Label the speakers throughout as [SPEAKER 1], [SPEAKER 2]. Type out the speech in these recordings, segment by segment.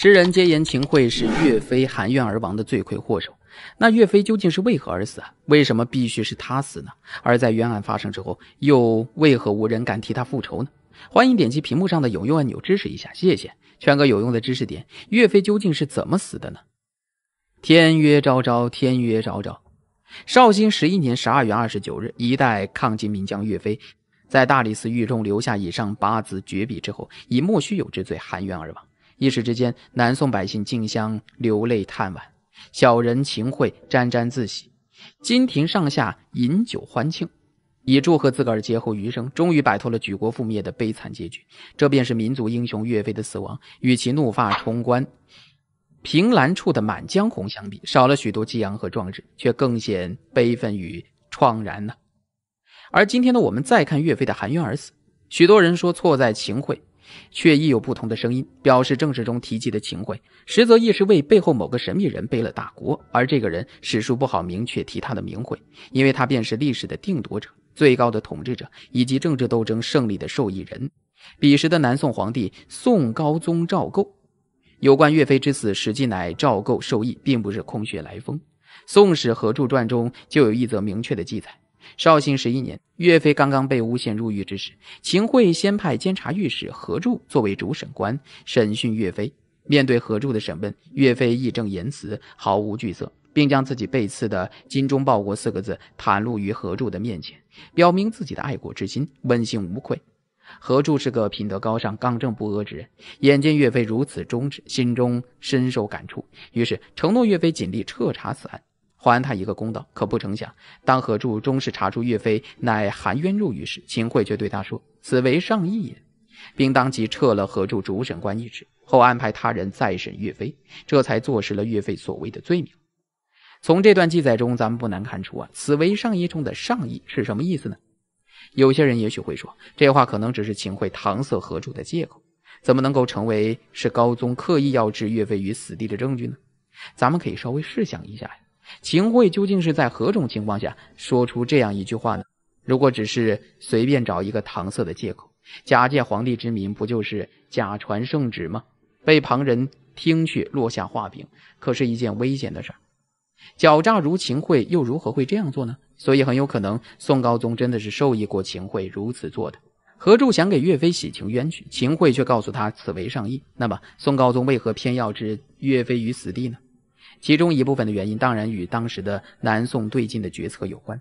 [SPEAKER 1] 世人皆言秦桧是岳飞含冤而亡的罪魁祸首，那岳飞究竟是为何而死？啊？为什么必须是他死呢？而在冤案发生之后，又为何无人敢替他复仇呢？欢迎点击屏幕上的有用按钮支持一下，谢谢。圈个有用的知识点：岳飞究竟是怎么死的呢？天曰昭昭，天曰昭昭。绍兴十一年十二月二十九日，一代抗金名将岳飞，在大理寺狱中留下以上八字绝笔之后，以莫须有之罪含冤而亡。一时之间，南宋百姓竞相流泪叹惋，小人秦桧沾沾自喜，金庭上下饮酒欢庆，以祝贺自个儿劫后余生，终于摆脱了举国覆灭的悲惨结局。这便是民族英雄岳飞的死亡，与其怒发冲冠，凭栏处的《满江红》相比，少了许多激昂和壮志，却更显悲愤与怆然呢。而今天的我们再看岳飞的含冤而死，许多人说错在秦桧。却亦有不同的声音，表示正史中提及的情桧，实则亦是为背后某个神秘人背了大锅，而这个人史书不好明确提他的名讳，因为他便是历史的定夺者、最高的统治者以及政治斗争胜利的受益人。彼时的南宋皇帝宋高宗赵构，有关岳飞之死，实际乃赵构受益，并不是空穴来风。《宋史和著传》中就有一则明确的记载。绍兴十一年，岳飞刚刚被诬陷入狱之时，秦桧先派监察御史何柱作为主审官审讯岳飞。面对何柱的审问，岳飞义正言辞，毫无惧色，并将自己被刺的“精忠报国”四个字袒露于何柱的面前，表明自己的爱国之心，问心无愧。何柱是个品德高尚、刚正不阿之人，眼见岳飞如此忠直，心中深受感触，于是承诺岳飞尽力彻查此案。还他一个公道，可不成想，当何柱终是查出岳飞乃含冤入狱时，秦桧却对他说：“此为上意也。”并当即撤了何柱主审官一职，后安排他人再审岳飞，这才坐实了岳飞所谓的罪名。从这段记载中，咱们不难看出啊，此为上意中的上意是什么意思呢？有些人也许会说，这话可能只是秦桧搪塞何柱的借口，怎么能够成为是高宗刻意要置岳飞于死地的证据呢？咱们可以稍微试想一下呀。秦桧究竟是在何种情况下说出这样一句话呢？如果只是随便找一个搪塞的借口，假借皇帝之名，不就是假传圣旨吗？被旁人听去落下话柄，可是一件危险的事儿。狡诈如秦桧，又如何会这样做呢？所以，很有可能宋高宗真的是授意过秦桧如此做的。何柱想给岳飞洗清冤屈，秦桧却告诉他此为上意。那么，宋高宗为何偏要置岳飞于死地呢？其中一部分的原因，当然与当时的南宋对金的决策有关。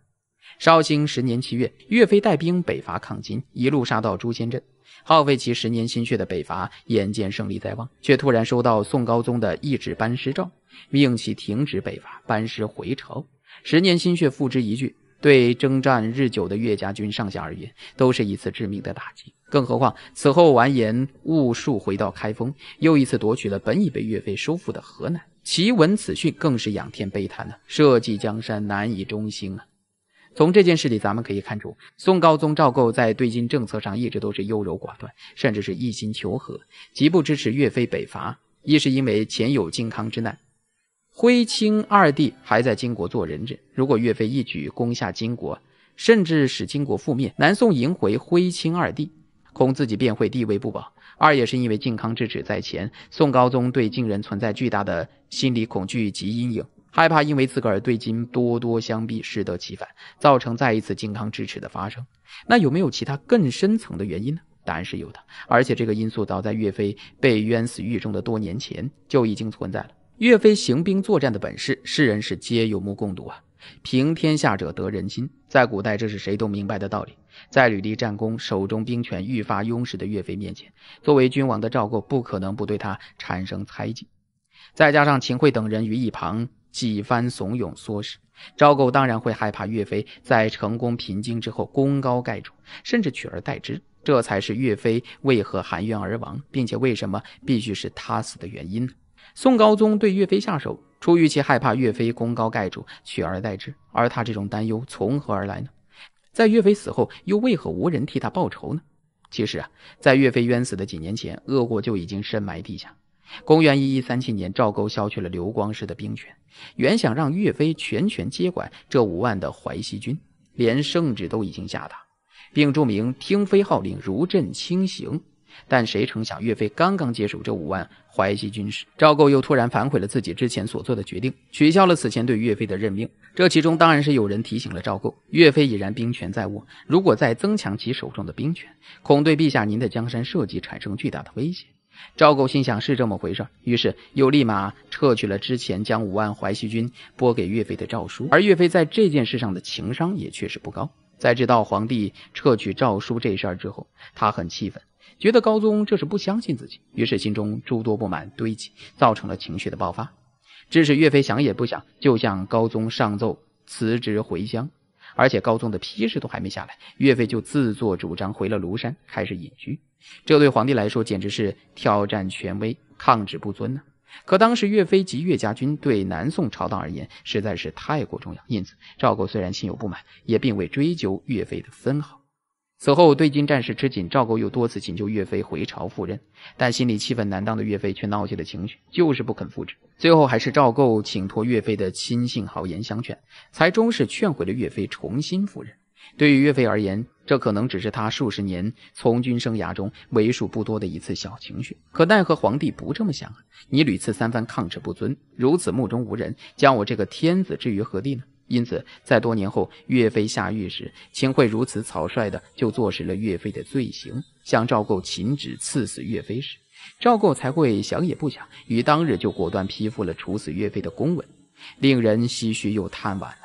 [SPEAKER 1] 绍兴十年七月，岳飞带兵北伐抗金，一路杀到朱仙镇，耗费其十年心血的北伐，眼见胜利在望，却突然收到宋高宗的一纸班师诏，命其停止北伐，班师回朝。十年心血付之一炬，对征战日久的岳家军上下而言，都是一次致命的打击。更何况此后完颜兀术回到开封，又一次夺取了本已被岳飞收复的河南。其闻此讯，更是仰天悲叹呐！社稷江山难以中兴啊！从这件事里，咱们可以看出，宋高宗赵构在对金政策上一直都是优柔寡断，甚至是一心求和，极不支持岳飞北伐。一是因为前有靖康之难，徽钦二帝还在金国做人质，如果岳飞一举攻下金国，甚至使金国覆灭，南宋迎回徽钦二帝。恐自己便会地位不保。二也是因为靖康之耻在前，宋高宗对金人存在巨大的心理恐惧及阴影，害怕因为自个儿对金多多相逼，适得其反，造成再一次靖康之耻的发生。那有没有其他更深层的原因呢？答案是有的，而且这个因素早在岳飞被冤死狱中的多年前就已经存在了。岳飞行兵作战的本事，世人是皆有目共睹啊。平天下者得人心，在古代这是谁都明白的道理。在屡立战功、手中兵权愈发拥实的岳飞面前，作为君王的赵构不可能不对他产生猜忌。再加上秦桧等人于一旁几番怂恿唆使，赵构当然会害怕岳飞在成功平京之后功高盖主，甚至取而代之。这才是岳飞为何含冤而亡，并且为什么必须是他死的原因。宋高宗对岳飞下手。出于其害怕岳飞功高盖主，取而代之，而他这种担忧从何而来呢？在岳飞死后，又为何无人替他报仇呢？其实啊，在岳飞冤死的几年前，恶国就已经深埋地下。公元一一三七年，赵构削去了刘光世的兵权，原想让岳飞全权接管这五万的淮西军，连圣旨都已经下达，并注明听飞号令，如朕亲行。但谁成想，岳飞刚刚接手这五万淮西军时，赵构又突然反悔了自己之前所做的决定，取消了此前对岳飞的任命。这其中当然是有人提醒了赵构，岳飞已然兵权在握，如果再增强其手中的兵权，恐对陛下您的江山社稷产生巨大的威胁。赵构心想是这么回事，于是又立马撤去了之前将五万淮西军拨给岳飞的诏书。而岳飞在这件事上的情商也确实不高，在知道皇帝撤去诏书这事儿之后，他很气愤。觉得高宗这是不相信自己，于是心中诸多不满堆积，造成了情绪的爆发，致使岳飞想也不想就向高宗上奏辞职回乡。而且高宗的批示都还没下来，岳飞就自作主张回了庐山开始隐居。这对皇帝来说简直是挑战权威、抗旨不尊呢。可当时岳飞及岳家军对南宋朝堂而言实在是太过重要，因此赵构虽然心有不满，也并未追究岳飞的分毫。此后，对金战事吃紧，赵构又多次请求岳飞回朝赴任，但心里气愤难当的岳飞却闹起了情绪，就是不肯复职。最后，还是赵构请托岳飞的亲信，豪言相劝，才终是劝回了岳飞重新赴任。对于岳飞而言，这可能只是他数十年从军生涯中为数不多的一次小情绪。可奈何皇帝不这么想啊！你屡次三番抗旨不遵，如此目中无人，将我这个天子置于何地呢？因此，在多年后岳飞下狱时，秦桧如此草率的就坐实了岳飞的罪行，向赵构请旨赐死岳飞时，赵构才会想也不想，于当日就果断批复了处死岳飞的公文，令人唏嘘又叹惋了。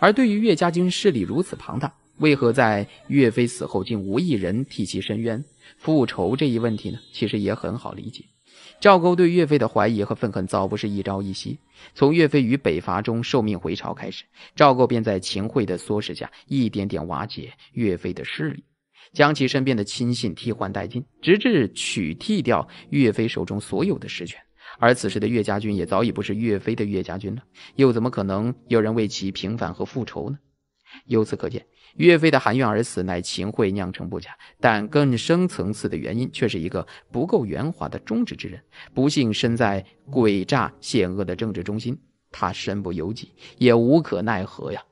[SPEAKER 1] 而对于岳家军势力如此庞大，为何在岳飞死后竟无一人替其申冤、复仇这一问题呢？其实也很好理解。赵构对岳飞的怀疑和愤恨早不是一朝一夕。从岳飞于北伐中受命回朝开始，赵构便在秦桧的唆使下，一点点瓦解岳飞的势力，将其身边的亲信替换殆尽，直至取缔掉岳飞手中所有的实权。而此时的岳家军也早已不是岳飞的岳家军了，又怎么可能有人为其平反和复仇呢？由此可见，岳飞的含冤而死乃秦桧酿成不假，但更深层次的原因却是一个不够圆滑的忠直之人，不幸身在诡诈险恶的政治中心，他身不由己，也无可奈何呀。